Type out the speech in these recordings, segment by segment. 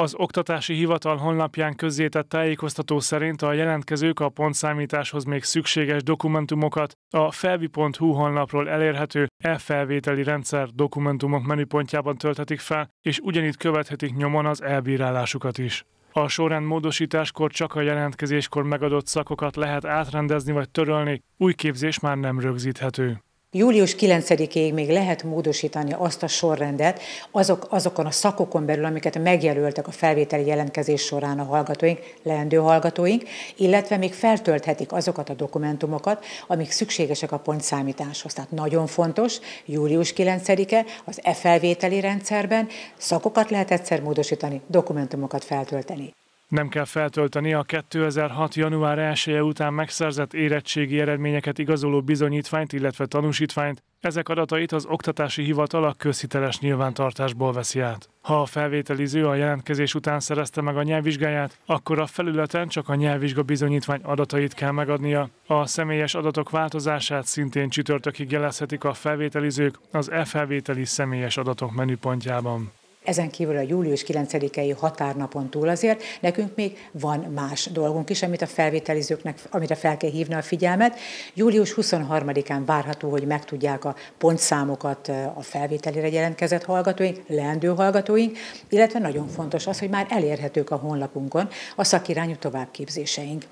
Az Oktatási Hivatal honlapján közzétett tájékoztató szerint a jelentkezők a pontszámításhoz még szükséges dokumentumokat a felvi.hu honlapról elérhető e-felvételi rendszer dokumentumok menüpontjában tölthetik fel, és ugyanitt követhetik nyomon az elbírálásukat is. A sorrend módosításkor csak a jelentkezéskor megadott szakokat lehet átrendezni vagy törölni, új képzés már nem rögzíthető. Július 9-ig még lehet módosítani azt a sorrendet azok, azokon a szakokon belül, amiket megjelöltek a felvételi jelentkezés során a hallgatóink, leendő hallgatóink, illetve még feltölthetik azokat a dokumentumokat, amik szükségesek a pontszámításhoz. Tehát nagyon fontos, július 9-e az e felvételi rendszerben szakokat lehet egyszer módosítani, dokumentumokat feltölteni. Nem kell feltölteni a 2006. január 1 -e után megszerzett érettségi eredményeket igazoló bizonyítványt, illetve tanúsítványt, ezek adatait az oktatási hivatal a közhiteles nyilvántartásból veszi át. Ha a felvételiző a jelentkezés után szerezte meg a nyelvvizsgáját, akkor a felületen csak a nyelvvizsga bizonyítvány adatait kell megadnia. A személyes adatok változását szintén csütörtökig jelezhetik a felvételizők az e-felvételi személyes adatok menüpontjában. Ezen kívül a július 9-i határnapon túl azért nekünk még van más dolgunk is, amit a felvételizőknek, amire fel kell hívni a figyelmet. Július 23-án várható, hogy megtudják a pontszámokat a felvételire jelentkezett hallgatóink, leendő hallgatóink, illetve nagyon fontos az, hogy már elérhetők a honlapunkon a szakirányú továbbképzéseink.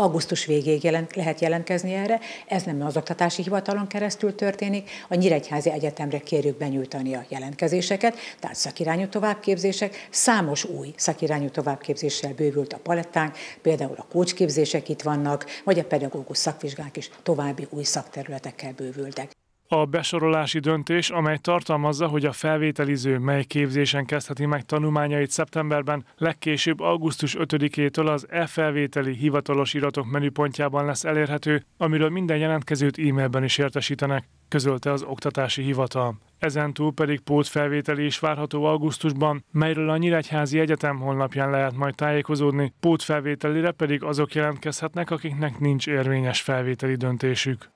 Augusztus végéig jelent, lehet jelentkezni erre, ez nem az oktatási hivatalon keresztül történik, a Nyíregyházi Egyetemre kérjük benyújtani a jelentkezéseket, tehát szakirányú továbbképzések, számos új szakirányú továbbképzéssel bővült a palettánk, például a kócsképzések itt vannak, vagy a pedagógus szakvizsgák is további új szakterületekkel bővültek a besorolási döntés, amely tartalmazza, hogy a felvételiző mely képzésen kezdheti meg tanulmányait szeptemberben, legkésőbb augusztus 5-től az e-felvételi hivatalos iratok menüpontjában lesz elérhető, amiről minden jelentkezőt e-mailben is értesítenek, közölte az Oktatási Hivatal. Ezen túl pedig pótfelvételi is várható augusztusban, melyről a Nyíregyházi Egyetem honlapján lehet majd tájékozódni, pótfelvételire pedig azok jelentkezhetnek, akiknek nincs érvényes felvételi döntésük.